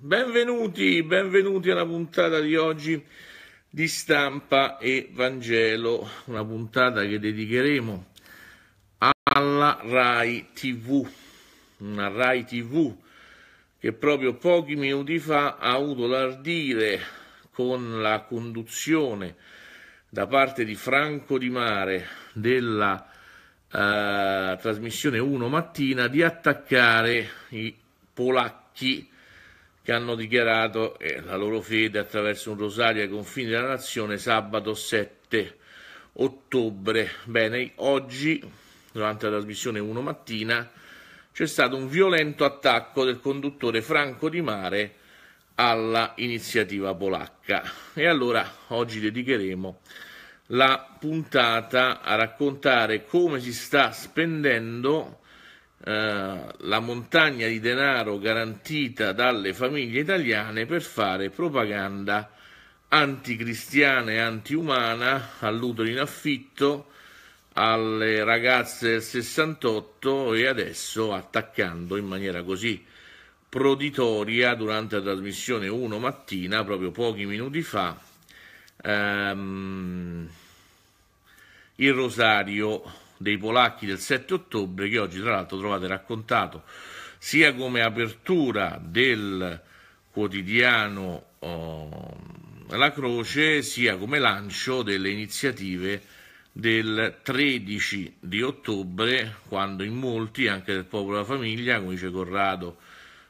Benvenuti, benvenuti alla puntata di oggi di Stampa e Vangelo, una puntata che dedicheremo alla RAI TV, una RAI TV che proprio pochi minuti fa ha avuto l'ardire con la conduzione da parte di Franco Di Mare della eh, trasmissione 1 mattina di attaccare i polacchi che hanno dichiarato eh, la loro fede attraverso un rosario ai confini della nazione sabato 7 ottobre. Bene, oggi, durante la trasmissione 1 mattina, c'è stato un violento attacco del conduttore Franco Di Mare alla iniziativa polacca. E allora oggi dedicheremo la puntata a raccontare come si sta spendendo eh, la montagna di denaro garantita dalle famiglie italiane per fare propaganda anticristiana e antiumana all'utero in affitto, alle ragazze del 68 e adesso attaccando in maniera così proditoria durante la trasmissione 1 mattina, proprio pochi minuti fa, ehm, il rosario dei polacchi del 7 ottobre che oggi tra l'altro trovate raccontato sia come apertura del quotidiano oh, La Croce sia come lancio delle iniziative del 13 di ottobre quando in molti anche del popolo della famiglia come dice Corrado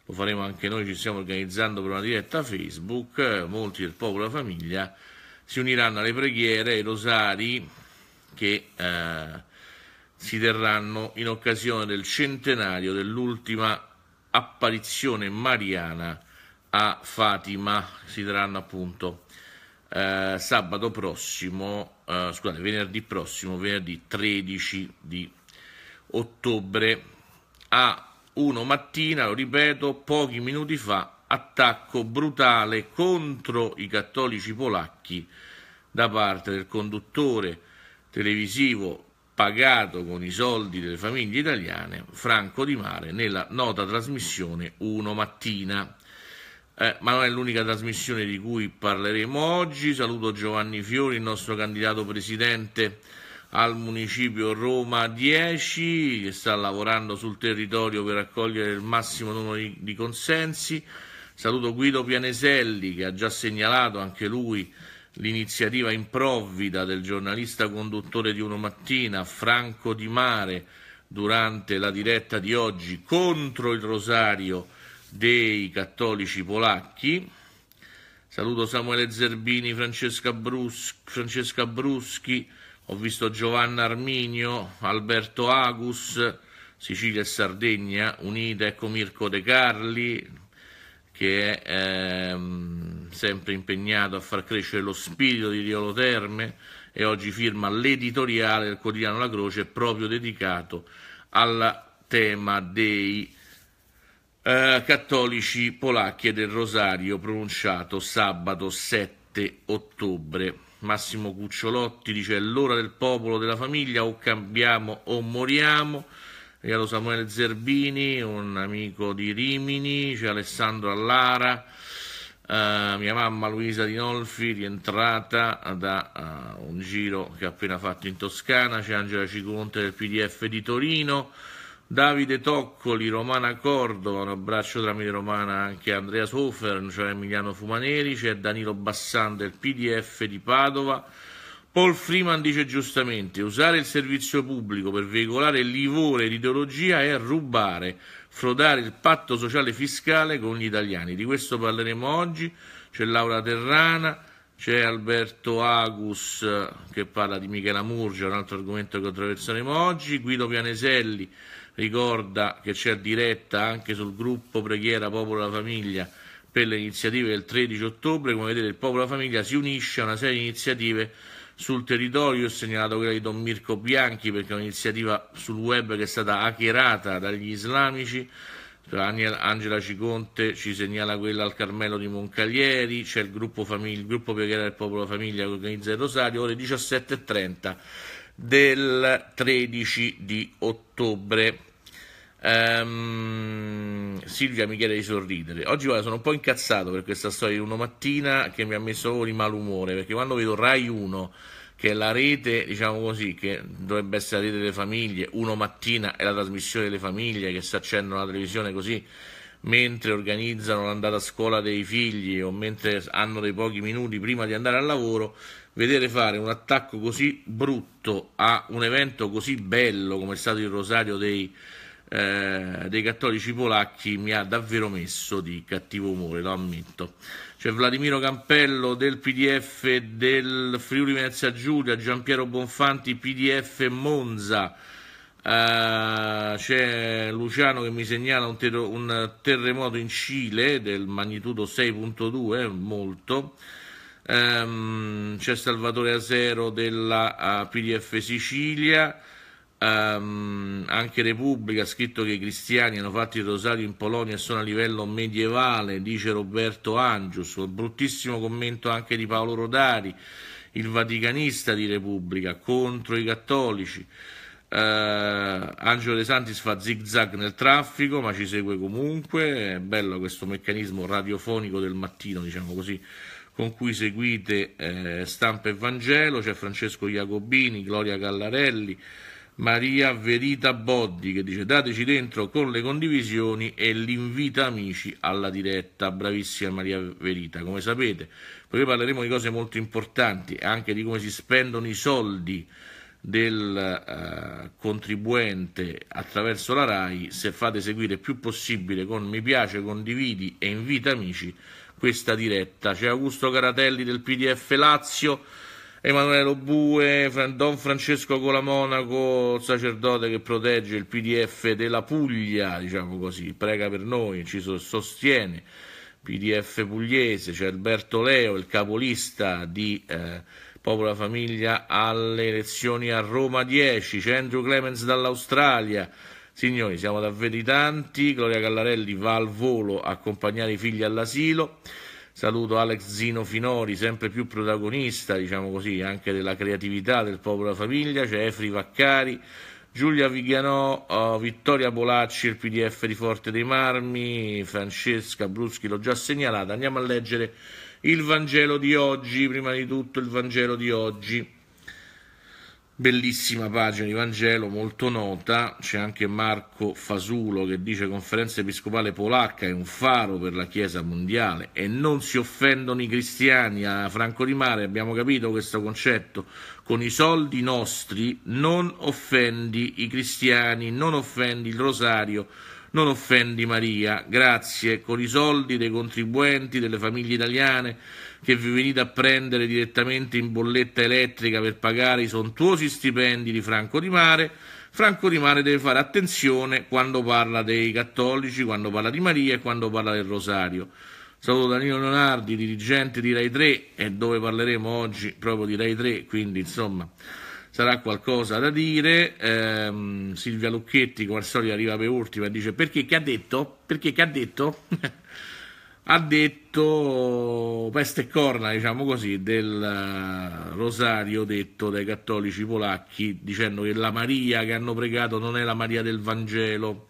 lo faremo anche noi ci stiamo organizzando per una diretta Facebook molti del popolo della famiglia si uniranno alle preghiere ai rosari che eh, si terranno in occasione del centenario dell'ultima apparizione mariana a Fatima. Si terranno appunto eh, sabato prossimo, eh, scusate, venerdì prossimo, venerdì 13 di ottobre a 1 mattina, lo ripeto, pochi minuti fa, attacco brutale contro i cattolici polacchi da parte del conduttore televisivo pagato con i soldi delle famiglie italiane Franco Di Mare nella nota trasmissione 1 mattina. Eh, ma non è l'unica trasmissione di cui parleremo oggi. Saluto Giovanni Fiori, il nostro candidato presidente al municipio Roma 10, che sta lavorando sul territorio per raccogliere il massimo numero di, di consensi. Saluto Guido Pianeselli, che ha già segnalato anche lui l'iniziativa improvvida del giornalista conduttore di Uno Mattina, Franco Di Mare, durante la diretta di oggi contro il rosario dei cattolici polacchi. Saluto Samuele Zerbini, Francesca, Brus- Francesca Bruschi, ho visto Giovanna Arminio, Alberto Agus, Sicilia e Sardegna Unita, ecco Mirko De Carli, che è ehm, sempre impegnato a far crescere lo spirito di Riolo Terme e oggi firma l'editoriale del quotidiano La Croce proprio dedicato al tema dei eh, cattolici polacchi e del rosario pronunciato sabato 7 ottobre. Massimo Cucciolotti dice l'ora del popolo della famiglia o cambiamo o moriamo. Regalo Samuele Zerbini, un amico di Rimini, c'è Alessandro Allara, eh, mia mamma Luisa Di Nolfi, rientrata da uh, un giro che ha appena fatto in Toscana, c'è Angela Ciconte del PDF di Torino, Davide Toccoli, Romana Cordova, un abbraccio tramite Romana anche Andrea Sofern, c'è Emiliano Fumaneri, c'è Danilo Bassan del PDF di Padova, Paul Freeman dice giustamente, usare il servizio pubblico per veicolare livore ed ideologia è rubare, frodare il patto sociale fiscale con gli italiani. Di questo parleremo oggi, c'è Laura Terrana, c'è Alberto Agus che parla di Michela Murgia, un altro argomento che attraverseremo oggi, Guido Pianeselli ricorda che c'è diretta anche sul gruppo Preghiera Popolo della Famiglia per le iniziative del 13 ottobre, come vedete il Popolo della Famiglia si unisce a una serie di iniziative sul territorio. Ho segnalato quella di Don Mirko Bianchi perché è un'iniziativa sul web che è stata hackerata dagli islamici. Angela Ciconte ci segnala quella al Carmelo di Moncalieri, c'è il gruppo, famig- il gruppo Preghiera del Popolo Famiglia che organizza il Rosario, ore 17.30 del 13 di ottobre. Um, Silvia mi chiede di sorridere. Oggi guarda, sono un po' incazzato per questa storia di 1 mattina che mi ha messo di malumore perché quando vedo Rai 1 che è la rete, diciamo così, che dovrebbe essere la rete delle famiglie, 1 mattina è la trasmissione delle famiglie che si accendono la televisione così mentre organizzano l'andata a scuola dei figli o mentre hanno dei pochi minuti prima di andare al lavoro, vedere fare un attacco così brutto a un evento così bello come è stato il Rosario dei eh, dei cattolici polacchi mi ha davvero messo di cattivo umore, lo ammetto. C'è Vladimiro Campello del PDF del Friuli Venezia Giulia, Giampiero Bonfanti PDF Monza, Uh, c'è Luciano che mi segnala un, ter- un, terremoto in Cile del magnitudo 6.2, molto. Um, c'è Salvatore Asero della uh, eh, PDF Sicilia. Um, anche Repubblica ha scritto che i cristiani hanno fatto il rosario in Polonia e sono a livello medievale, dice Roberto Angius. Bruttissimo commento anche di Paolo Rodari, il vaticanista di Repubblica, contro i cattolici. Uh, Angelo De Santis fa zig zag nel traffico, ma ci segue comunque. È bello questo meccanismo radiofonico del mattino, diciamo così con cui seguite eh, Stampa e Vangelo, c'è Francesco Jacobini, Gloria Gallarelli, Maria Verita Boddi che dice dateci dentro con le condivisioni e l'invita amici alla diretta, bravissima Maria Verita, come sapete, poi parleremo di cose molto importanti, anche di come si spendono i soldi del uh, contribuente attraverso la RAI, se fate seguire il più possibile con mi piace, condividi e invita amici questa diretta. C'è Augusto Caratelli del PDF Lazio Emanuele Bue, Don Francesco Colamonaco, sacerdote che protegge il PDF della Puglia, diciamo così, prega per noi, ci sostiene. PDF pugliese, c'è Alberto Leo, il capolista di eh, Popola Famiglia alle elezioni a Roma 10, c'è Andrew Clemens dall'Australia. Signori, siamo davvero tanti, Gloria Gallarelli va al volo a accompagnare i figli all'asilo. Saluto Alex Zino Finori, sempre più protagonista, diciamo così, anche della creatività del popolo della famiglia, c'è Efri Vaccari, Giulia Viganò, uh, eh, Vittoria Bolacci, il PDF di Forte dei Marmi, Francesca Bruschi l'ho già segnalata. Andiamo a leggere il Vangelo di oggi, prima di tutto il Vangelo di oggi. Bellissima pagina di Vangelo, molto nota, c'è anche Marco Fasulo che dice conferenza episcopale polacca è un faro per la Chiesa mondiale e non si offendono i cristiani a Franco di Mare, abbiamo capito questo concetto, con i soldi nostri non offendi i cristiani, non offendi il rosario, non offendi Maria, grazie, con i soldi dei contribuenti, delle famiglie italiane che vi venite a prendere direttamente in bolletta elettrica per pagare i sontuosi stipendi di Franco Di Mare, Franco Di Mare deve fare attenzione quando parla dei cattolici, quando parla di Maria e quando parla del Rosario. Saluto Danilo Leonardi, dirigente di Rai 3 e dove parleremo oggi proprio di Rai 3, quindi insomma sarà qualcosa da dire. Ehm, Silvia Lucchetti, come al solito, arriva per ultima e dice perché che ha detto? Perché che ha detto? ha detto peste e corna, diciamo così, del eh, rosario detto dai cattolici polacchi, dicendo che la Maria che hanno pregato non è la Maria del Vangelo.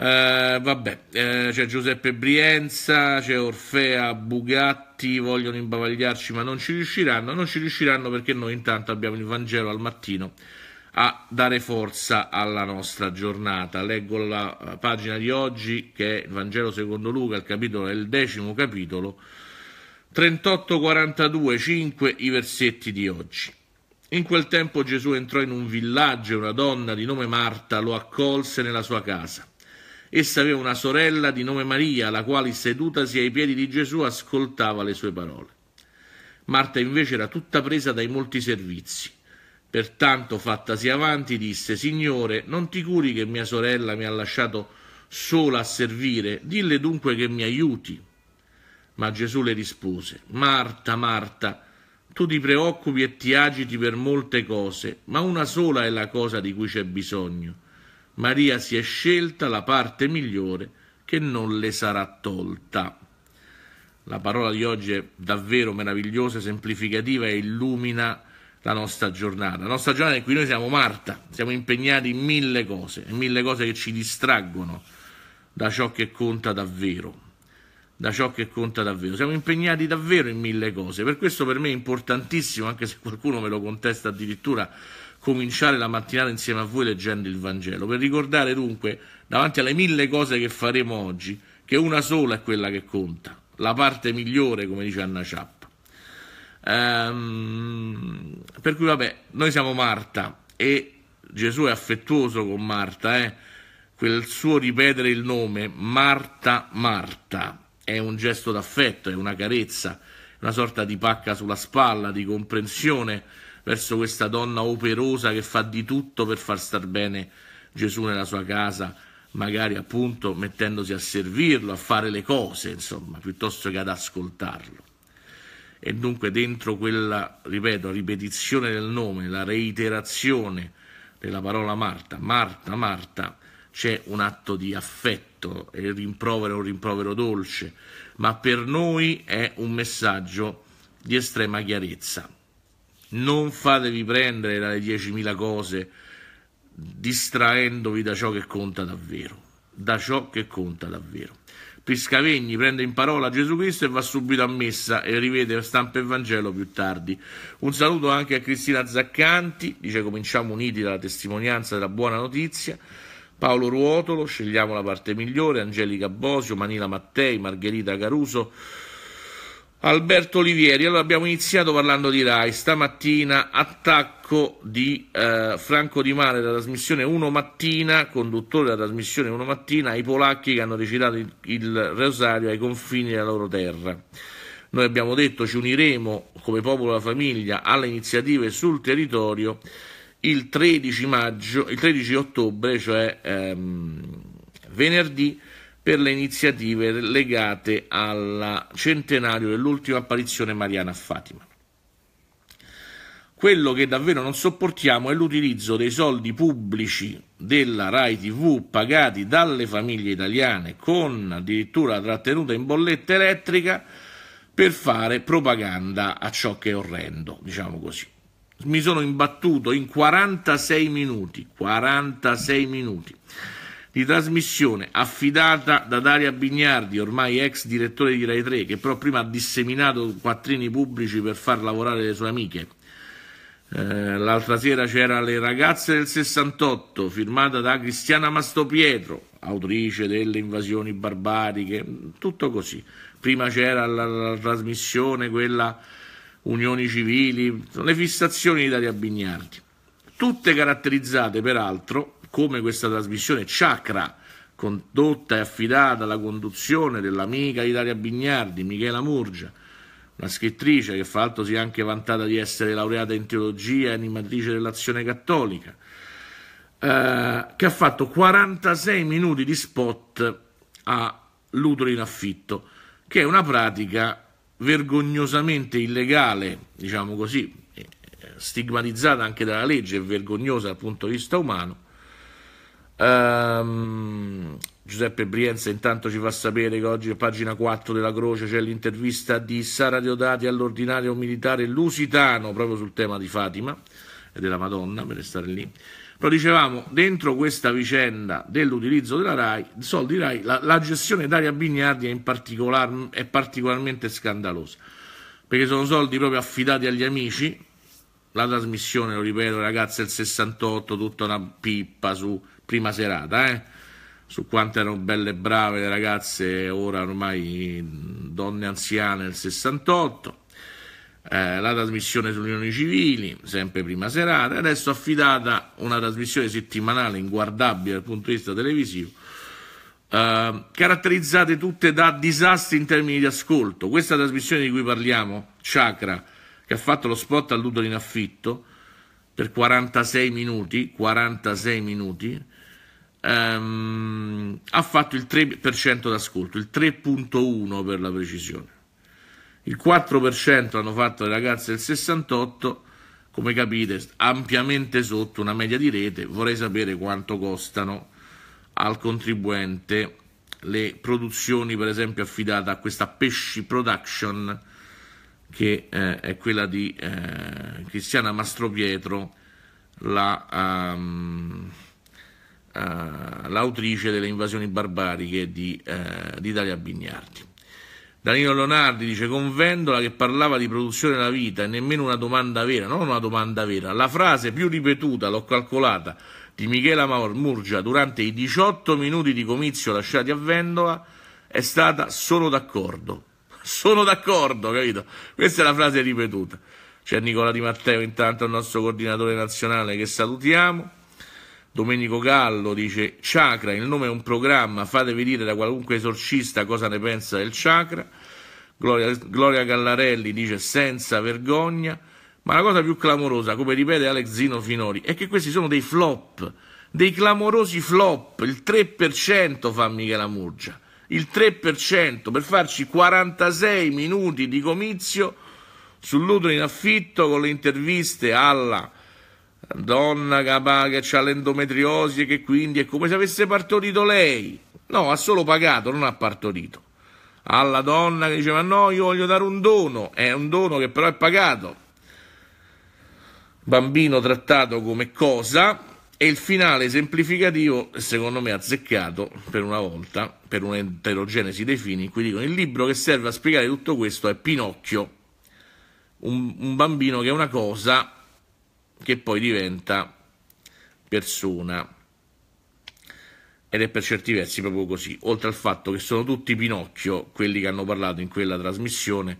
Eh, vabbè, eh, c'è Giuseppe Brienza, c'è Orfea Bugatti, vogliono imbavagliarci ma non ci riusciranno, non ci riusciranno perché noi intanto abbiamo il Vangelo al mattino a dare forza alla nostra giornata. Leggo la eh, pagina di oggi che è il Vangelo secondo Luca, il capitolo è il decimo capitolo, 38, 42, 5 i versetti di oggi. In quel tempo Gesù entrò in un villaggio e una donna di nome Marta lo accolse nella sua casa. Essa aveva una sorella di nome Maria, la quale sedutasi ai piedi di Gesù ascoltava le sue parole. Marta invece era tutta presa dai molti servizi. Pertanto, fattasi avanti, disse: Signore, non ti curi che mia sorella mi ha lasciato sola a servire, dille dunque che mi aiuti. Ma Gesù le rispose: Marta, Marta, tu ti preoccupi e ti agiti per molte cose, ma una sola è la cosa di cui c'è bisogno. Maria si è scelta la parte migliore che non le sarà tolta. La parola di oggi è davvero meravigliosa, semplificativa e illumina la nostra giornata. La nostra giornata in cui noi siamo Marta, siamo impegnati in mille cose, in mille cose che ci distraggono da ciò che conta davvero. Da ciò che conta davvero. Siamo impegnati davvero in mille cose. Per questo per me è importantissimo, anche se qualcuno me lo contesta addirittura, cominciare la mattinata insieme a voi leggendo il Vangelo, per ricordare dunque, davanti alle mille cose che faremo oggi, che una sola è quella che conta, la parte migliore, come dice Anna Ciappa. Ehm, per cui vabbè, noi siamo Marta e Gesù è affettuoso con Marta, eh? quel suo ripetere il nome Marta, Marta, è un gesto d'affetto, è una carezza, una sorta di pacca sulla spalla, di comprensione verso questa donna operosa che fa di tutto per far star bene Gesù nella sua casa, magari appunto mettendosi a servirlo, a fare le cose, insomma, piuttosto che ad ascoltarlo. E dunque dentro quella, ripeto, ripetizione del nome, la reiterazione della parola Marta, Marta, Marta, c'è un atto di affetto e il rimprovero è un rimprovero dolce, ma per noi è un messaggio di estrema chiarezza non fatevi prendere dalle 10.000 cose distraendovi da ciò che conta davvero, da ciò che conta davvero. Piscavegni prende in parola Gesù Cristo e va subito a messa e rivede stampa e Vangelo più tardi. Un saluto anche a Cristina Zaccanti, dice cominciamo uniti dalla testimonianza della buona notizia. Paolo Ruotolo, scegliamo la parte migliore, Angelica Bosio, Manila Mattei, Margherita Caruso, Alberto Olivieri, allora abbiamo iniziato parlando di Rai, stamattina attacco di eh, Franco Di Mare della trasmissione 1 Mattina, conduttore della trasmissione 1 Mattina, ai polacchi che hanno recitato il, il rosario ai confini della loro terra. Noi abbiamo detto ci uniremo come popolo della famiglia alle iniziative sul territorio il 13, maggio, il 13 ottobre, cioè ehm, venerdì, per le iniziative legate al centenario dell'ultima apparizione mariana a Fatima. Quello che davvero non sopportiamo è l'utilizzo dei soldi pubblici della Rai TV pagati dalle famiglie italiane con addirittura trattenuta in bolletta elettrica per fare propaganda a ciò che è orrendo, diciamo così. Mi sono imbattuto in 46 minuti, 46 minuti di trasmissione affidata da Daria Bignardi, ormai ex direttore di Rai 3, che però prima ha disseminato quattrini pubblici per far lavorare le sue amiche. Eh, l'altra sera c'era Le ragazze del 68, firmata da Cristiana Mastopietro, autrice delle invasioni barbariche, tutto così. Prima c'era la, la, la trasmissione, quella Unioni Civili, le fissazioni di Daria Bignardi, tutte caratterizzate peraltro come questa trasmissione Chakra, condotta e affidata alla conduzione dell'amica Italia Bignardi, Michela Murgia, una scrittrice che fra l'altro si è anche vantata di essere laureata in teologia e animatrice dell'azione cattolica, eh, che ha fatto 46 minuti di spot a l'utero in affitto, che è una pratica vergognosamente illegale, diciamo così, eh, stigmatizzata anche dalla legge e vergognosa dal punto di vista umano, Um, Giuseppe Brienza intanto ci fa sapere che oggi a pagina 4 della Croce c'è l'intervista di Sara Deodati all'ordinario militare lusitano proprio sul tema di Fatima e della Madonna per restare lì. Però dicevamo, dentro questa vicenda dell'utilizzo della RAI, soldi RAI, la, la gestione d'Aria Bignardi è, particolar, è particolarmente scandalosa, perché sono soldi proprio affidati agli amici, la trasmissione, lo ripeto ragazza è il 68, tutta una pippa su prima serata, eh? su quanto erano belle e brave le ragazze, ora ormai donne anziane nel 68. Eh, la trasmissione sulle unioni civili, sempre prima serata, adesso affidata una trasmissione settimanale inguardabile dal punto di vista televisivo, eh, caratterizzate tutte da disastri in termini di ascolto. Questa trasmissione di cui parliamo, Chakra, che ha fatto lo spot all'utero in affitto per 46 minuti, 46 minuti, ehm, ha fatto il 3% d'ascolto, il 3.1 per la precisione. Il 4% hanno fatto le ragazze del 68, come capite, ampiamente sotto una media di rete. Vorrei sapere quanto costano al contribuente le produzioni, per esempio, affidate a questa Pesci Production, che eh, è quella di eh, Cristiana Mastropietro, la... Um, eh, l'autrice delle invasioni barbariche di, uh, di Italia Bignardi. Danilo Leonardi dice con Vendola che parlava di produzione della vita e nemmeno una domanda vera, non una domanda vera, la frase più ripetuta, l'ho calcolata, di Michela Murgia durante i 18 minuti di comizio lasciati a Vendola è stata sono d'accordo, sono d'accordo, capito? Questa è la frase ripetuta. C'è Nicola Di Matteo intanto il nostro coordinatore nazionale che salutiamo Domenico Gallo dice chakra, il nome è un programma, fatevi dire da qualunque esorcista cosa ne pensa del chakra. Gloria, Gloria Gallarelli dice senza vergogna. Ma la cosa più clamorosa, come ripete Alex Zino Finori, è che questi sono dei flop, dei clamorosi flop, il 3% fa Michela Murgia, il 3% per farci 46 minuti di comizio sull'utero in affitto con le interviste alla donna capà che ha l'endometriosi e che quindi è come se avesse partorito lei. No, ha solo pagato, non ha partorito. Alla donna che diceva no, io voglio dare un dono, è un dono che però è pagato. Bambino trattato come cosa e il finale esemplificativo, secondo me azzeccato per una volta, per un'eterogenesi dei fini, in cui dicono il libro che serve a spiegare tutto questo è Pinocchio, un, un bambino che è una cosa che poi diventa persona. Ed è per certi versi proprio così, oltre al fatto che sono tutti Pinocchio quelli che hanno parlato in quella trasmissione,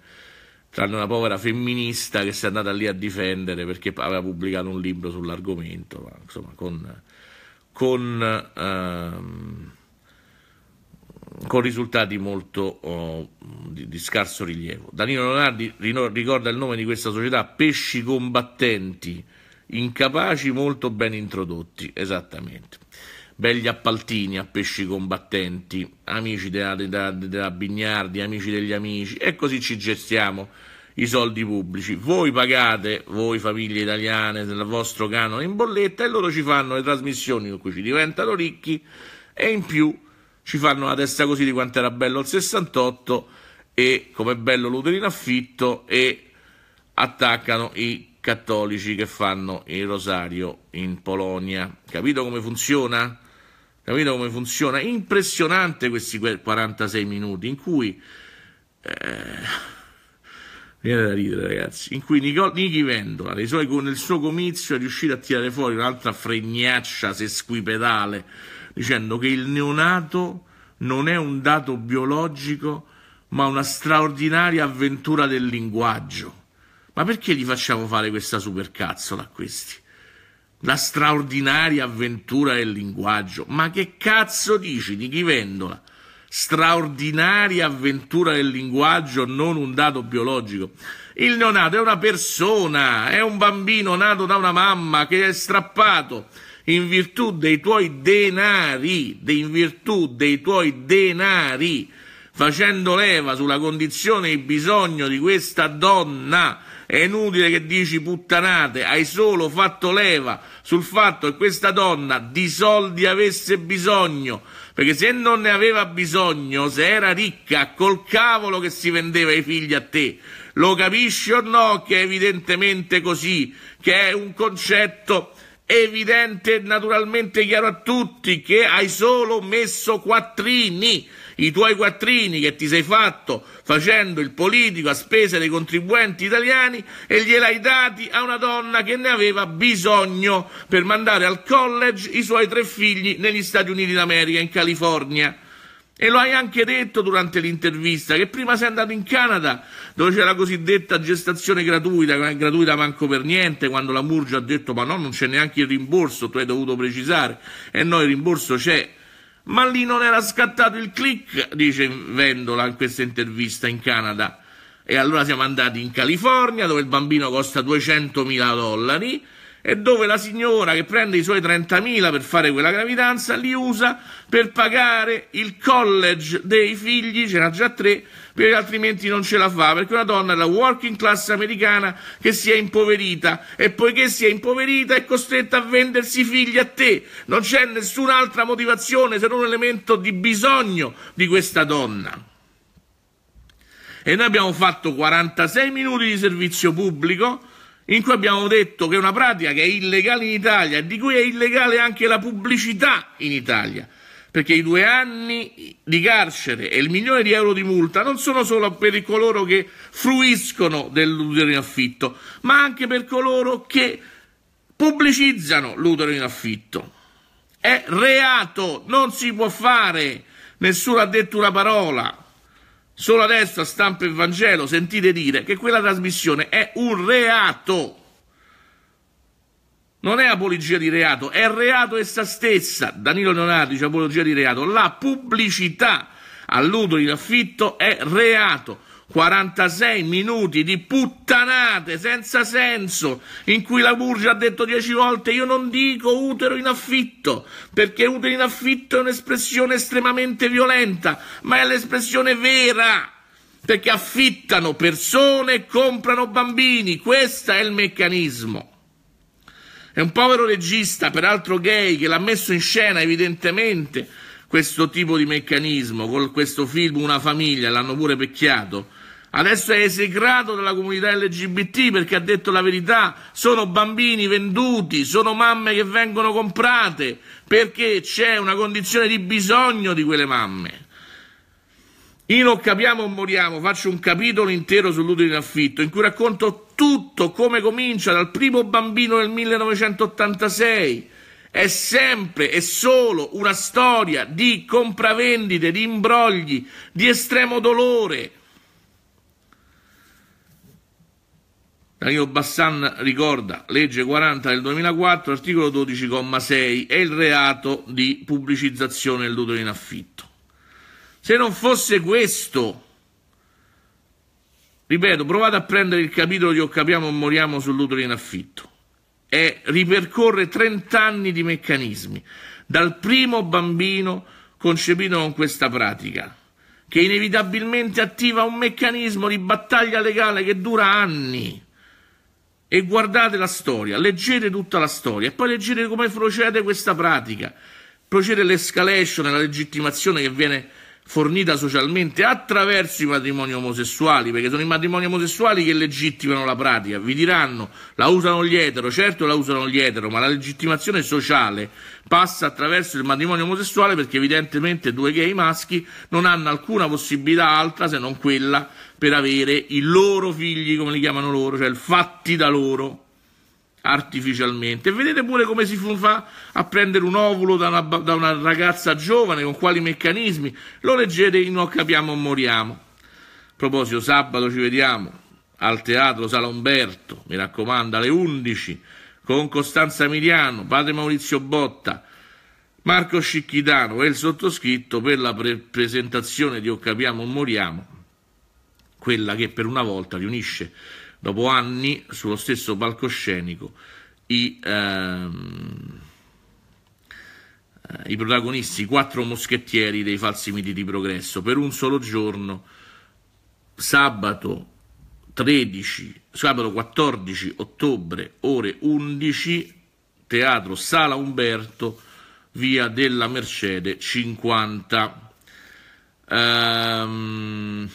tranne una povera femminista che si è andata lì a difendere perché aveva pubblicato un libro sull'argomento, ma insomma con, con, ehm, con risultati molto oh, di, di, scarso rilievo. Danilo Leonardi ricorda il nome di questa società Pesci Combattenti incapaci molto ben introdotti, esattamente. Belli appaltini a pesci combattenti, amici della, della, della Bignardi, amici degli amici, e così ci gestiamo i soldi pubblici. Voi pagate, voi famiglie italiane, il vostro canone in bolletta e loro ci fanno le trasmissioni con cui ci diventano ricchi e in più ci fanno la testa così di quanto era bello il 68 e come bello l'utero in affitto e attaccano i cattolici che fanno il rosario in Polonia. Capito come funziona? Capito come funziona? Impressionante questi 46 minuti in cui... Eh, viene da ridere ragazzi, in cui Nicol- Nichi Vendola suoi, nel suo comizio è riuscito a tirare fuori un'altra fregnaccia sesquipedale dicendo che il neonato non è un dato biologico ma una straordinaria avventura del linguaggio. Ma perché gli facciamo fare questa supercazzola a questi? La straordinaria avventura del linguaggio. Ma che cazzo dici di chi vendola? straordinaria avventura del linguaggio, non un dato biologico. Il neonato è una persona, è un bambino nato da una mamma che è strappato in virtù dei tuoi denari, in virtù dei tuoi denari, facendo leva sulla condizione e il bisogno di questa donna è inutile che dici puttanate, hai solo fatto leva sul fatto che questa donna di soldi avesse bisogno, perché se non ne aveva bisogno, se era ricca, col cavolo che si vendeva i figli a te. Lo capisci o no che è evidentemente così, che è un concetto evidente e naturalmente chiaro a tutti che hai solo messo quattrini, i tuoi quattrini che ti sei fatto facendo il politico a spese dei contribuenti italiani e gliel'hai dati a una donna che ne aveva bisogno per mandare al college i suoi tre figli negli Stati Uniti d'America, in California. E lo hai anche detto durante l'intervista che prima sei andato in Canada dove c'è la cosiddetta gestazione gratuita, che eh, non è gratuita manco per niente, quando la Murgia ha detto ma no, non c'è neanche il rimborso, tu hai dovuto precisare, e no, il rimborso c'è. Ma lì non era scattato il click, dice Vendola in questa intervista in Canada. E allora siamo andati in California dove il bambino costa 200.000 dollari e dove la signora che prende i suoi 30.000 per fare quella gravidanza li usa per pagare il college dei figli, ce n'ha già tre, perché altrimenti non ce la fa, perché una donna è la working class americana che si è impoverita e poiché si è impoverita è costretta a vendersi i figli a te, non c'è nessun'altra motivazione se non un elemento di bisogno di questa donna. E noi abbiamo fatto 46 minuti di servizio pubblico in cui abbiamo detto che è una pratica che è illegale in Italia, di cui è illegale anche la pubblicità in Italia, perché i due anni di carcere e il milione di euro di multa non sono solo per coloro che fruiscono dell'utero in affitto, ma anche per coloro che pubblicizzano l'utero in affitto. È reato, non si può fare, nessuno ha detto una parola. Solo adesso a stampa e Vangelo sentite dire che quella trasmissione è un reato. Non è apologia di reato, è reato essa stessa. Danilo Leonardo dice apologia di reato. La pubblicità all'utero in affitto è reato. 46 minuti di puttanate senza senso in cui la Burgia ha detto 10 volte io non dico utero in affitto perché utero in affitto è un'espressione estremamente violenta ma è l'espressione vera perché affittano persone e comprano bambini questo è il meccanismo è un povero regista peraltro gay che l'ha messo in scena evidentemente questo tipo di meccanismo con questo film Una famiglia l'hanno pure pecchiato Adesso è esecrato dalla comunità LGBT perché ha detto la verità, sono bambini venduti, sono mamme che vengono comprate, perché c'è una condizione di bisogno di quelle mamme. Io non capiamo o moriamo faccio un capitolo intero sull'utile in affitto in cui racconto tutto come comincia dal primo bambino del 1986. È sempre e solo una storia di compravendite, di imbrogli, di estremo dolore, Dario Bassan ricorda, legge 40 del 2004, articolo 12,6, è il reato di pubblicizzazione del dono in affitto. Se non fosse questo, ripeto, provate a prendere il capitolo di O capiamo o moriamo sull'utero in affitto. E ripercorre 30 anni di meccanismi, dal primo bambino concepito con questa pratica, che inevitabilmente attiva un meccanismo di battaglia legale che dura anni e guardate la storia, leggete tutta la storia e poi leggete come procede questa pratica. Procede l'escalation, la legittimazione che viene fornita socialmente attraverso i matrimoni omosessuali, perché sono i matrimoni omosessuali che legittimano la pratica. Vi diranno, la usano gli etero, certo la usano gli etero, ma la legittimazione sociale passa attraverso il matrimonio omosessuale perché evidentemente due gay maschi non hanno alcuna possibilità altra se non quella per avere i loro figli, come li chiamano loro, cioè fatti da loro artificialmente. vedete pure come si fa a prendere un ovulo da una, da una ragazza giovane, con quali meccanismi. Lo leggete in No capiamo o moriamo. A proposito, sabato ci vediamo al Teatro Sala Umberto, mi raccomando, alle 11, con Costanza Miliano, padre Maurizio Botta, Marco Scicchitano e il sottoscritto per la pre presentazione di O Capiamo o Moriamo quella che per una volta riunisce dopo anni sullo stesso palcoscenico i, ehm, eh, i protagonisti, i quattro moschettieri dei falsi miti di progresso, per un solo giorno, sabato 13, sabato 14 ottobre, ore 11, teatro Sala Umberto, via della Mercede 50. Ehm,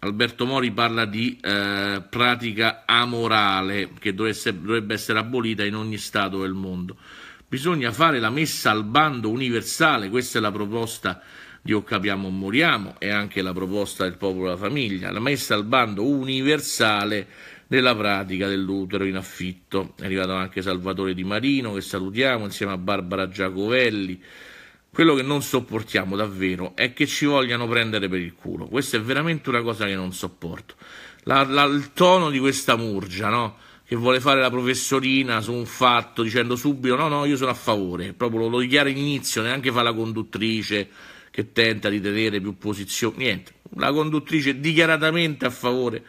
Alberto Mori parla di eh, pratica amorale che dovrebbe essere abolita in ogni Stato del mondo. Bisogna fare la messa al bando universale, questa è la proposta di O capiamo o moriamo e anche la proposta del popolo e della famiglia, la messa al bando universale della pratica dell'utero in affitto. È arrivato anche Salvatore Di Marino che salutiamo insieme a Barbara Giacovelli, quello che non sopportiamo davvero è che ci vogliano prendere per il culo. Questa è veramente una cosa che non sopporto. La, la, il tono di questa murgia, no? Che vuole fare la professorina su un fatto dicendo subito no, no, io sono a favore. Proprio lo, lo dichiara in inizio, neanche fa la conduttrice che tenta di tenere più posizioni. Niente, la conduttrice dichiaratamente a favore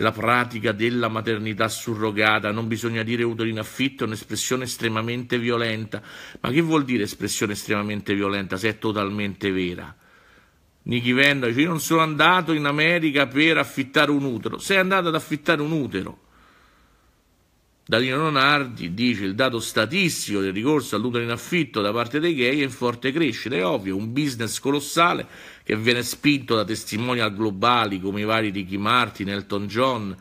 la pratica della maternità surrogata, non bisogna dire utero in affitto, è un'espressione estremamente violenta. Ma che vuol dire espressione estremamente violenta se è totalmente vera? Nicky Vendola dice, io non sono andato in America per affittare un utero, sei andato ad affittare un utero Danilo Leonardi dice il dato statistico del ricorso all'utero in affitto da parte dei gay è in forte crescita, è ovvio, un business colossale che viene spinto da testimonial globali come i vari Ricky Martin, Elton John,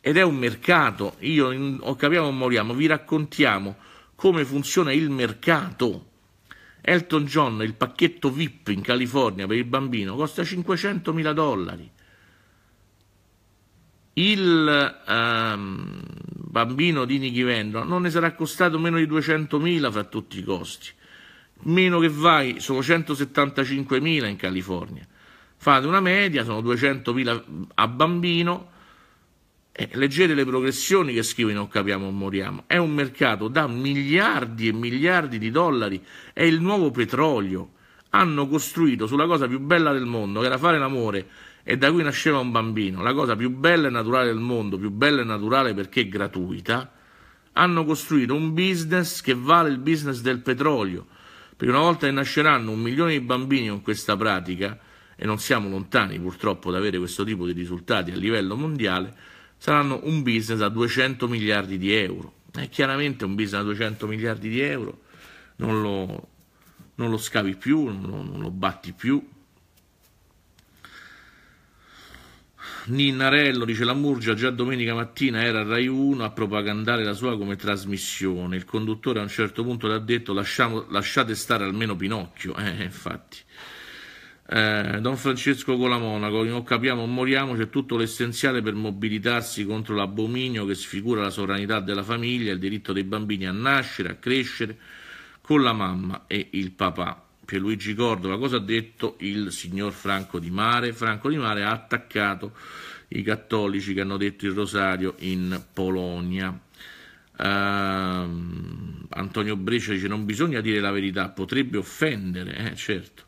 ed è un mercato, io o capiamo o moriamo, vi raccontiamo come funziona il mercato. Elton John, il pacchetto VIP in California per il bambino, costa 500 mila dollari. Il, um, bambino di Nichivendo, non ne sarà costato meno di 200.000 fra tutti i costi. Meno che vai, sono 175.000 in California. Fate una media, sono 200.000 a bambino. Eh, leggete le progressioni che scrive Non capiamo o moriamo. È un mercato da miliardi e miliardi di dollari. È il nuovo petrolio. Hanno costruito sulla cosa più bella del mondo, che era fare l'amore e da cui nasceva un bambino, la cosa più bella e naturale del mondo, più bella e naturale perché gratuita, hanno costruito un business che vale il business del petrolio, perché una volta che nasceranno un milione di bambini con questa pratica, e non siamo lontani purtroppo da avere questo tipo di risultati a livello mondiale, saranno un business a 200 miliardi di euro. È chiaramente un business a 200 miliardi di euro non lo, non lo scavi più, non lo, non lo batti più. Ninnarello, dice la Murgia, già domenica mattina era a Rai 1 a propagandare la sua come trasmissione. Il conduttore a un certo punto le ha detto lasciamo, lasciate stare almeno Pinocchio. Eh, infatti. Eh, Don Francesco Colamonaco, non capiamo o moriamo, c'è tutto l'essenziale per mobilitarsi contro l'abominio che sfigura la sovranità della famiglia, il diritto dei bambini a nascere, a crescere con la mamma e il papà. Pierluigi Cordova. Cosa ha detto il signor Franco Di Mare? Franco Di Mare ha attaccato i cattolici che hanno detto il rosario in Polonia. Uh, Antonio Brescia dice non bisogna dire la verità, potrebbe offendere, eh, certo.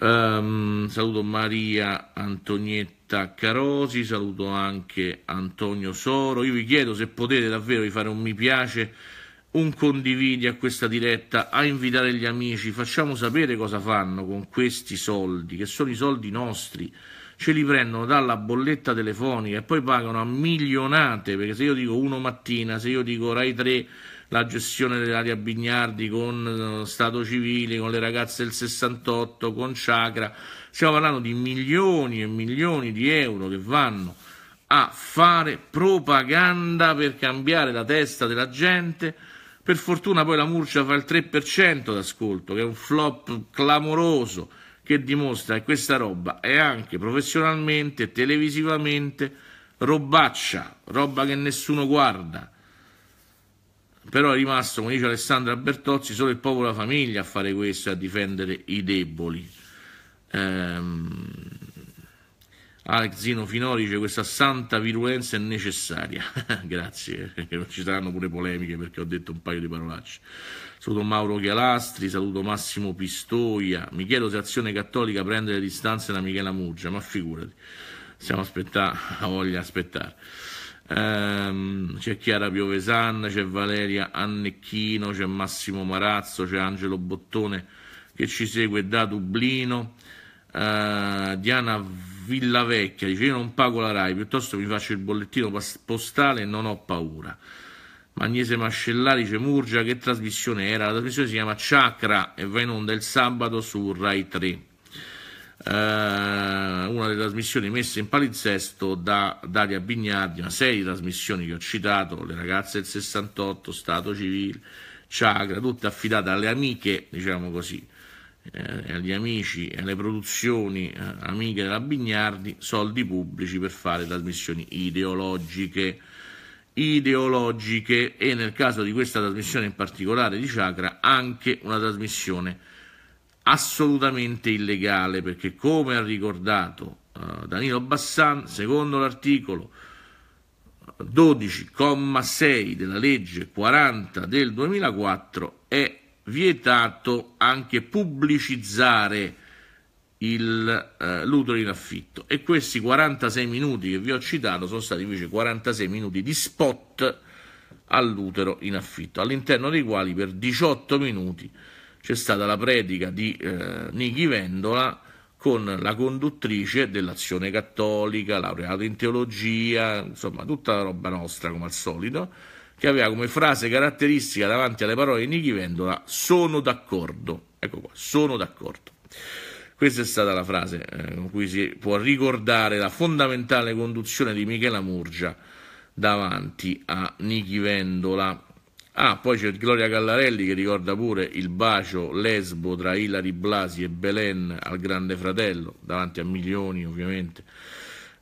Um, saluto Maria Antonietta Carosi, saluto anche Antonio Soro. Io vi chiedo se potete davvero di fare un mi piace un condividi a questa diretta, a invitare gli amici, facciamo sapere cosa fanno con questi soldi, che sono i soldi nostri, ce li prendono dalla bolletta telefonica e poi pagano a milionate, perché se io dico uno mattina, se io dico Rai 3, la gestione dell'area Bignardi con eh, Stato Civile, con le ragazze del 68, con Chakra, stiamo parlando di milioni e milioni di euro che vanno a fare propaganda per cambiare la testa della gente per fortuna poi la Murcia fa il 3% d'ascolto, che è un flop clamoroso che dimostra che questa roba è anche professionalmente, televisivamente, robaccia, roba che nessuno guarda. Però è rimasto, come dice Alessandra Bertozzi, solo il popolo e la famiglia a fare questo e a difendere i deboli. Ehm... Alex Zino Finori dice questa santa virulenza è necessaria. Grazie, ci saranno pure polemiche perché ho detto un paio di parolacce. Saluto Mauro Chialastri, saluto Massimo Pistoia. Mi chiedo se Azione Cattolica prende le distanze da Michela Muggia, ma figurati, stiamo aspettando, voglia aspettare. Ehm, c'è Chiara Piovesan, c'è Valeria Annecchino, c'è Massimo Marazzo, c'è Angelo Bottone che ci segue da Dublino. Ehm, Diana Villa Vecchia dice io non pago la RAI, piuttosto mi faccio il bollettino postale e non ho paura. Magnese Mascellari dice Murgia che trasmissione era? La trasmissione si chiama Chakra e va in onda il sabato su Rai 3. Uh, eh, una delle trasmissioni messe in palinsesto da Daria Bignardi, una serie di trasmissioni che ho citato, le ragazze del 68, Stato civile, Chakra, tutte affidate alle amiche, diciamo così, eh, agli amici e alle produzioni eh, amiche della Bignardi soldi pubblici per fare trasmissioni ideologiche ideologiche e nel caso di questa trasmissione in particolare di Chakra anche una trasmissione assolutamente illegale perché come ha ricordato eh, Danilo Bassan secondo l'articolo 12,6 della legge 40 del 2004 è vietato anche pubblicizzare il, eh, l'utero in affitto e questi 46 minuti che vi ho citato sono stati invece 46 minuti di spot all'utero in affitto, all'interno dei quali per 18 minuti c'è stata la predica di eh, Niki Vendola con la conduttrice dell'azione cattolica, laureata in teologia, insomma tutta la roba nostra come al solito, che aveva come frase caratteristica davanti alle parole di Nichi Vendola sono d'accordo. Ecco qua, sono d'accordo. Questa è stata la frase eh, con cui si può ricordare la fondamentale conduzione di Michela Murgia davanti a Nichi Vendola. Ah, poi c'è Gloria Gallarelli che ricorda pure il bacio lesbo tra Ilari Blasi e Belen al Grande Fratello, davanti a milioni ovviamente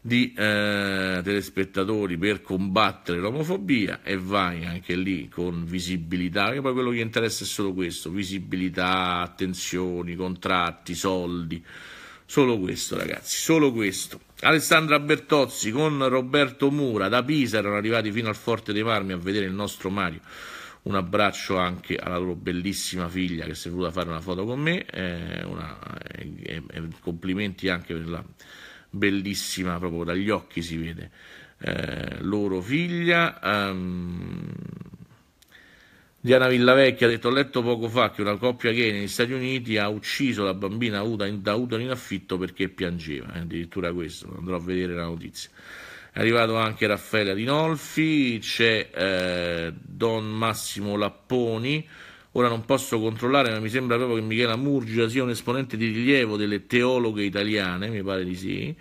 di, eh, telespettatori per combattere l'omofobia e vai anche lì con visibilità, che poi quello che interessa è solo questo, visibilità, attenzioni, contratti, soldi, solo questo ragazzi, solo questo. Alessandra Bertozzi con Roberto Mura da Pisa erano arrivati fino al Forte dei Marmi a vedere il nostro Mario. Un abbraccio anche alla loro bellissima figlia che si è voluta fare una foto con me eh, una, eh, eh complimenti anche per la bellissima, proprio dagli occhi si vede. Eh, loro figlia. Um, Diana Villavecchia ha detto: Ho letto poco fa che una coppia gay negli Stati Uniti ha ucciso la bambina da utero in affitto perché piangeva. Eh, addirittura questo, andrò a vedere la notizia. È arrivato anche Raffaele Rinolfi, c'è eh, Don Massimo Lapponi. Ora non posso controllare, ma mi sembra proprio che Michela Murgia sia un esponente di rilievo delle teologhe italiane, mi pare di sì.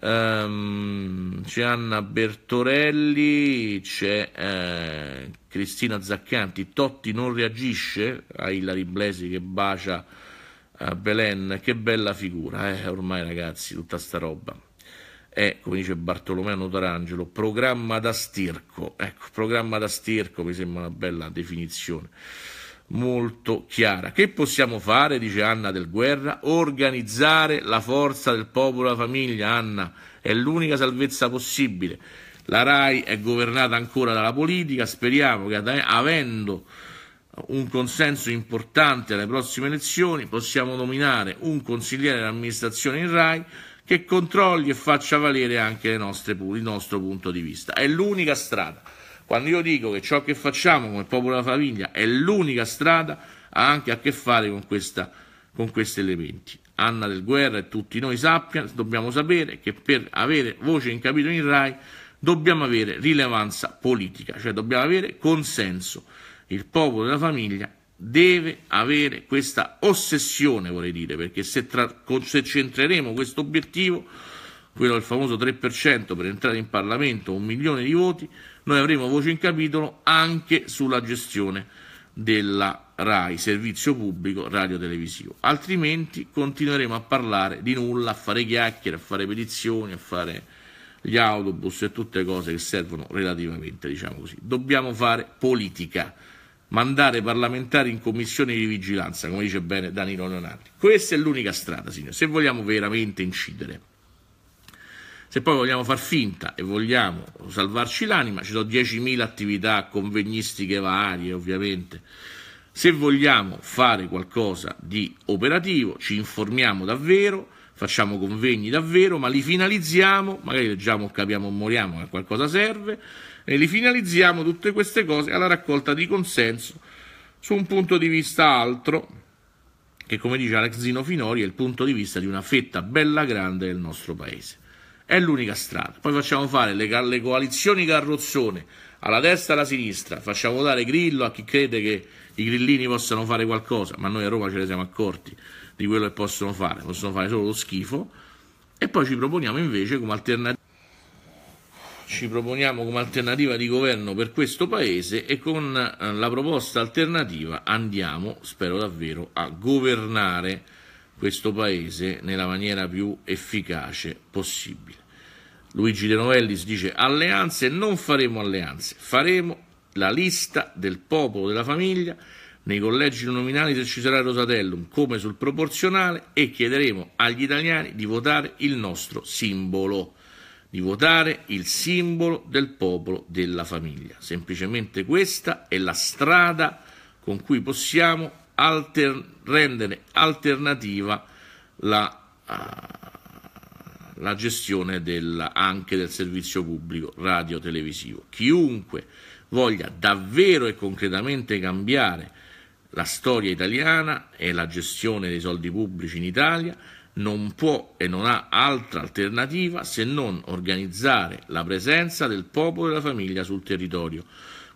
Um, c'è Anna Bertorelli, c'è eh, Cristina Zaccanti. Totti non reagisce a ah, Ilari Blesi che bacia eh, Belen. Che bella figura, eh, ormai ragazzi, tutta sta roba. È, eh, come dice Bartolomeo Notarangelo, programma da stirco. Ecco, programma da stirco mi sembra una bella definizione molto chiara. Che possiamo fare, dice Anna del Guerra? Organizzare la forza del popolo e la famiglia, Anna, è l'unica salvezza possibile. La RAI è governata ancora dalla politica, speriamo che avendo un consenso importante alle prossime elezioni possiamo nominare un consigliere d'amministrazione in RAI che controlli e faccia valere anche nostre, il nostro punto di vista. È l'unica strada. Quando io dico che ciò che facciamo come popolo della famiglia è l'unica strada, ha anche a che fare con, questa, con questi elementi. Anna del Guerra e tutti noi sappiamo, dobbiamo sapere che per avere voce in capitolo in RAI dobbiamo avere rilevanza politica, cioè dobbiamo avere consenso. Il popolo della famiglia deve avere questa ossessione, vorrei dire, perché se, tra, se centreremo questo obiettivo, quello del famoso 3% per entrare in Parlamento, un milione di voti, noi avremo voce in capitolo anche sulla gestione della RAI, servizio pubblico radio-televisivo, Altrimenti continueremo a parlare di nulla, a fare chiacchiere, a fare petizioni, a fare gli autobus e tutte cose che servono relativamente, diciamo così. Dobbiamo fare politica, mandare parlamentari in commissioni di vigilanza, come dice bene Danilo Leonardi. Questa è l'unica strada, signore, se vogliamo veramente incidere. Se poi vogliamo far finta e vogliamo salvarci l'anima, ci sono 10.000 attività convegnistiche varie, ovviamente. Se vogliamo fare qualcosa di operativo, ci informiamo davvero, facciamo convegni davvero, ma li finalizziamo, magari leggiamo Capiamo o Moriamo che qualcosa serve, e li finalizziamo tutte queste cose alla raccolta di consenso su un punto di vista altro, che come dice Alex Zino Finori è il punto di vista di una fetta bella grande del nostro paese. È l'unica strada. Poi facciamo fare le, le coalizioni carrozzone alla destra e alla sinistra, facciamo votare Grillo a chi crede che i grillini possano fare qualcosa, ma noi a Roma ce ne siamo accorti di quello che possono fare, possono fare solo lo schifo, e poi ci proponiamo invece come alternativa ci proponiamo come alternativa di governo per questo paese e con eh, la proposta alternativa andiamo, spero davvero, a governare questo paese nella maniera più efficace possibile. Luigi De Novellis dice alleanze, non faremo alleanze, faremo la lista del popolo della famiglia nei collegi nominali se ci sarà il Rosatellum, come sul proporzionale, e chiederemo agli italiani di votare il nostro simbolo, di votare il simbolo del popolo della famiglia. Semplicemente questa è la strada con cui possiamo alter, rendere alternativa la, uh, la gestione del, anche del servizio pubblico radio-televisivo. Chiunque voglia davvero e concretamente cambiare la storia italiana e la gestione dei soldi pubblici in Italia non può e non ha altra alternativa se non organizzare la presenza del popolo e della famiglia sul territorio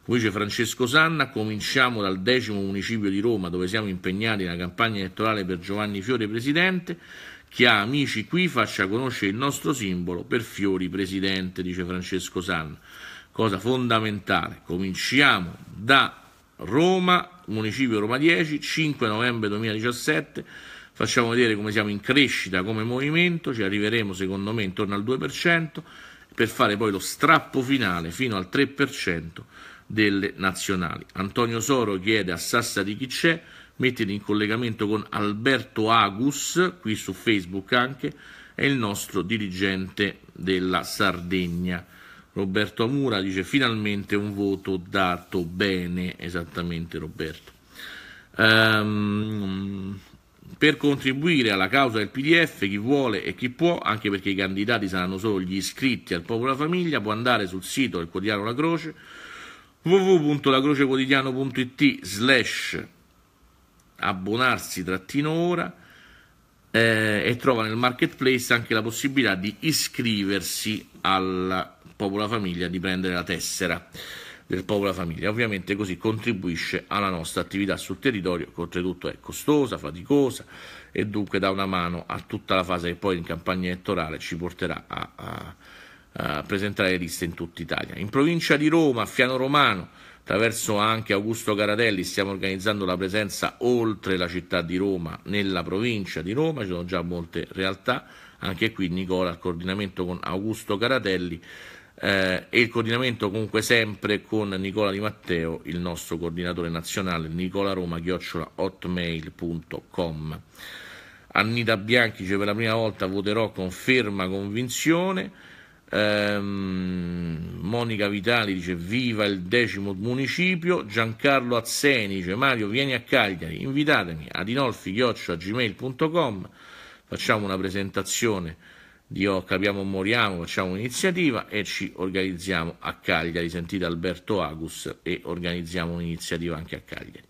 come Francesco Sanna, cominciamo dal decimo municipio di Roma dove siamo impegnati nella campagna elettorale per Giovanni Fiore Presidente. Chi ha amici qui faccia conoscere il nostro simbolo per Fiori Presidente, dice Francesco Sanna. Cosa fondamentale, cominciamo da Roma, municipio Roma 10, 5 novembre 2017 facciamo vedere come siamo in crescita come movimento, ci arriveremo secondo me intorno al 2% per fare poi lo strappo finale fino al 3% delle nazionali. Antonio Soro chiede a Sassa di chi c'è, mettiti in collegamento con Alberto Agus, qui su Facebook anche, è il nostro dirigente della Sardegna. Roberto Amura dice finalmente un voto dato bene, esattamente Roberto. Um, per contribuire alla causa del PDF, chi vuole e chi può, anche perché i candidati saranno solo gli iscritti al Popolo della Famiglia, può andare sul sito del quotidiano La Croce www.lacrocequotidiano.it slash abbonarsi trattino ora eh, e trova nel marketplace anche la possibilità di iscriversi alla Popola Famiglia, di prendere la tessera del Popola Famiglia. Ovviamente così contribuisce alla nostra attività sul territorio, che oltretutto è costosa, faticosa e dunque dà una mano a tutta la fase che poi in campagna elettorale ci porterà a, a eh, presentare liste in tutta Italia. In provincia di Roma, a Fiano Romano, attraverso anche Augusto Caratelli, stiamo organizzando la presenza oltre la città di Roma, nella provincia di Roma, ci sono già molte realtà, anche qui Nicola il coordinamento con Augusto Caratelli eh, e il coordinamento comunque sempre con Nicola Di Matteo, il nostro coordinatore nazionale, nicolaroma-hotmail.com. Annita Bianchi dice per la prima volta voterò con ferma convinzione. Ehm, Monica Vitali dice viva il decimo municipio. Giancarlo Azzeni dice Mario vieni a Cagliari, invitatemi ad inolfi-gmail.com. Facciamo una presentazione di O oh, Capiamo Moriamo, facciamo un'iniziativa e ci organizziamo a Cagliari. Sentite Alberto Agus e organizziamo un'iniziativa anche a Cagliari.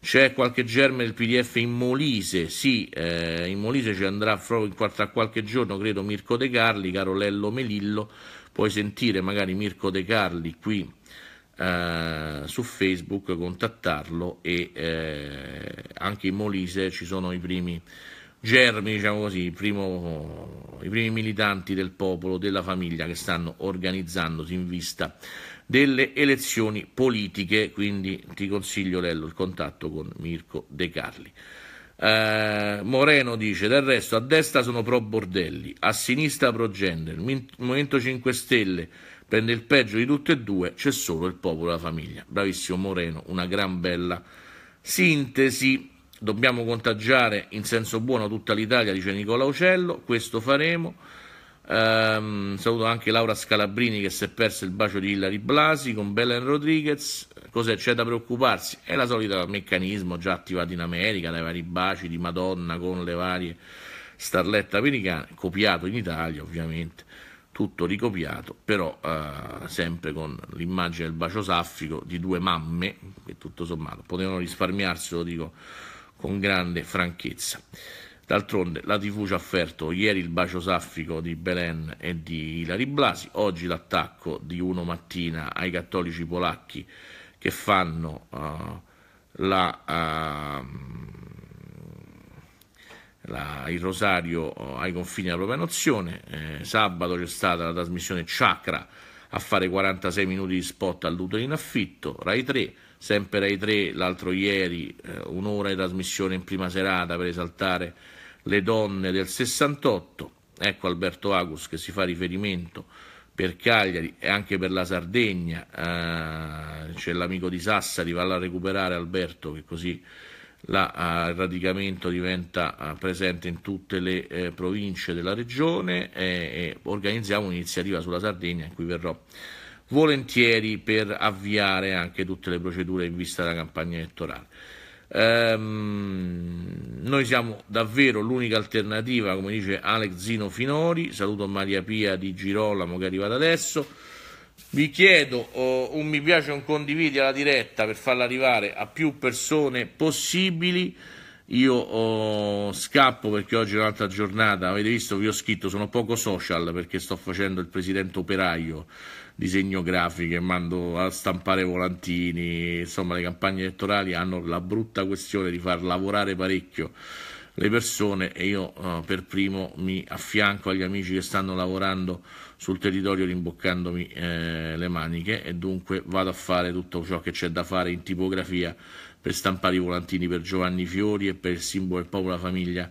C'è qualche germe del PDF in Molise, sì, eh, in Molise ci andrà tra qualche giorno, credo, Mirko De Carli, caro Lello Melillo, puoi sentire magari Mirko De Carli qui eh, su Facebook, contattarlo e eh, anche in Molise ci sono i primi germi, diciamo così, primo, i primi militanti del popolo, della famiglia che stanno organizzandosi in vista delle elezioni politiche, quindi ti consiglio Lello il contatto con Mirko De Carli. Eh, Moreno dice del resto a destra sono pro bordelli, a sinistra pro gender, il Movimento 5 Stelle prende il peggio di tutte e due, c'è solo il popolo e la famiglia. Bravissimo Moreno, una gran bella sintesi. Dobbiamo contagiare in senso buono tutta l'Italia, dice Nicola Ocello, questo faremo. Um, saluto anche Laura Scalabrini che si è persa il bacio di Ilari Blasi con Belen Rodriguez. Cos'è c'è da preoccuparsi? È la solita meccanismo già attivato in America dai vari baci di Madonna con le varie starlette americane, copiato in Italia ovviamente, tutto ricopiato, però uh, sempre con l'immagine del bacio saffico di due mamme che tutto sommato potevano risparmiarsi, lo dico con grande franchezza. D'altronde la TV ci ha offerto ieri il bacio saffico di Belen e di Ilari Blasi, oggi l'attacco di uno mattina ai cattolici polacchi che fanno uh, la, uh, la, il rosario eh, ai confini della propria nozione. Eh, sabato c'è stata la trasmissione Chakra a fare 46 minuti di spot all'utero in affitto, Rai 3 sempre ai tre l'altro ieri, eh, un'ora di trasmissione in prima serata per esaltare le donne del 68. Ecco Alberto Agus che si fa riferimento per Cagliari e anche per la Sardegna. Eh, c'è l'amico di Sassari, va a recuperare Alberto che così la, uh, il radicamento diventa uh, presente in tutte le eh, province della regione e, eh, e organizziamo un'iniziativa sulla Sardegna in cui verrò volentieri per avviare anche tutte le procedure in vista della campagna elettorale. Ehm, noi siamo davvero l'unica alternativa, come dice Alex Zino Finori, saluto Maria Pia di Girolamo che è arrivata adesso. Vi chiedo oh, un mi piace un condividi alla diretta per farla arrivare a più persone possibili. Io oh, scappo perché oggi è un'altra giornata, avete visto, vi ho scritto, sono poco social perché sto facendo il presidente operaio disegno grafiche, mando a stampare volantini, insomma le campagne elettorali hanno la brutta questione di far lavorare parecchio le persone e io eh, per primo mi affianco agli amici che stanno lavorando sul territorio rimboccandomi eh, le maniche e dunque vado a fare tutto ciò che c'è da fare in tipografia per stampare i volantini per Giovanni Fiori e per il simbolo del popolo e la famiglia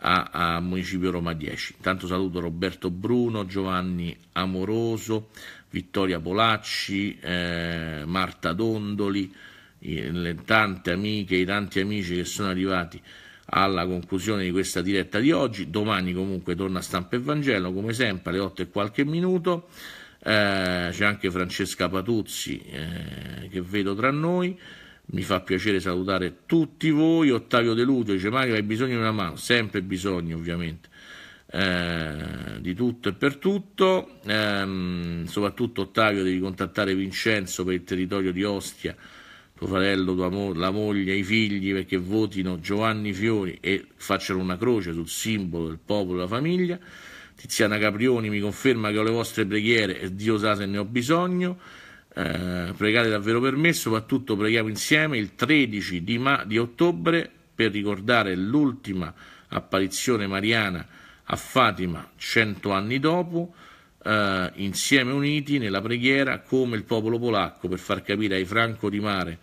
a, a Municipio Roma 10. Intanto saluto Roberto Bruno, Giovanni Amoroso, Vittoria Polacci, eh, Marta Dondoli, i, le tante amiche, i tanti amici che sono arrivati alla conclusione di questa diretta di oggi. Domani comunque torna Stampa e Vangelo, come sempre alle 8 e qualche minuto. Eh, c'è anche Francesca Patuzzi eh, che vedo tra noi mi fa piacere salutare tutti voi. Ottavio De Luto dice Mario hai bisogno di una mano, sempre bisogno ovviamente. Eh, di tutto e per tutto, eh, soprattutto Ottavio devi contattare Vincenzo per il territorio di Ostia, tuo fratello, tua mo- la moglie, i figli perché votino Giovanni Fiori e facciano una croce sul simbolo del popolo e della famiglia. Tiziana Caprioni mi conferma che ho le vostre preghiere e Dio sa se ne ho bisogno. Eh, pregate davvero per me, soprattutto preghiamo insieme il 13 di, ma- di ottobre per ricordare l'ultima apparizione mariana a Fatima cento anni dopo, eh, insieme uniti nella preghiera come il popolo polacco per far capire ai franco di mare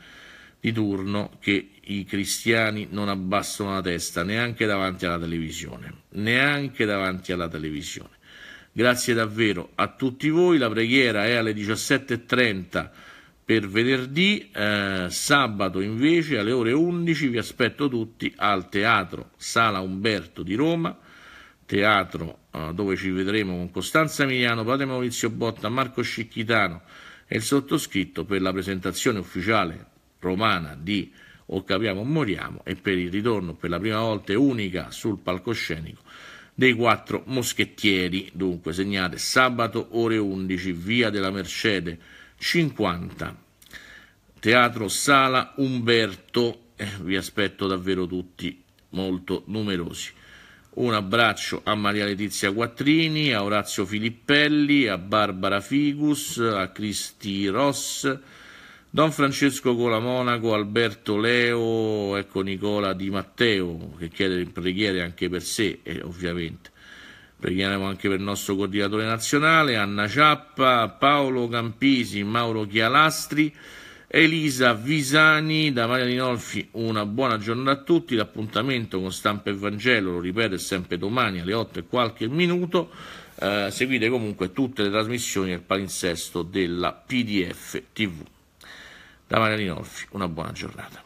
di turno che i cristiani non abbassano la testa neanche davanti alla televisione, neanche davanti alla televisione. Grazie davvero a tutti voi, la preghiera è alle 17.30 per venerdì, eh, sabato invece alle ore 11 vi aspetto tutti al Teatro Sala Umberto di Roma, teatro eh, dove ci vedremo con Costanza Emiliano, Padre Maurizio Botta, Marco Scicchitano e il sottoscritto per la presentazione ufficiale romana di O Capiamo o Moriamo e per il ritorno per la prima volta e unica sul palcoscenico dei quattro moschettieri. Dunque segnate sabato ore 11, via della Mercede 50, teatro Sala Umberto. Eh, vi aspetto davvero tutti molto numerosi. Un abbraccio a Maria Letizia Quattrini, a Orazio Filippelli, a Barbara Figus, a Cristi Ross Don Francesco Cola Monaco, Alberto Leo, ecco Nicola Di Matteo che chiede preghiere anche per sé, eh, ovviamente. Preghiamo anche per il nostro coordinatore nazionale, Anna Ciappa, Paolo Campisi, Mauro Chialastri, Elisa Visani, da Maria Dinolfi una buona giornata a tutti, l'appuntamento con Stampa e Vangelo, lo ripeto, è sempre domani alle 8 e qualche minuto. Eh, seguite comunque tutte le trasmissioni del palinsesto della PDF TV da Maria Rinolfi. Una buona giornata.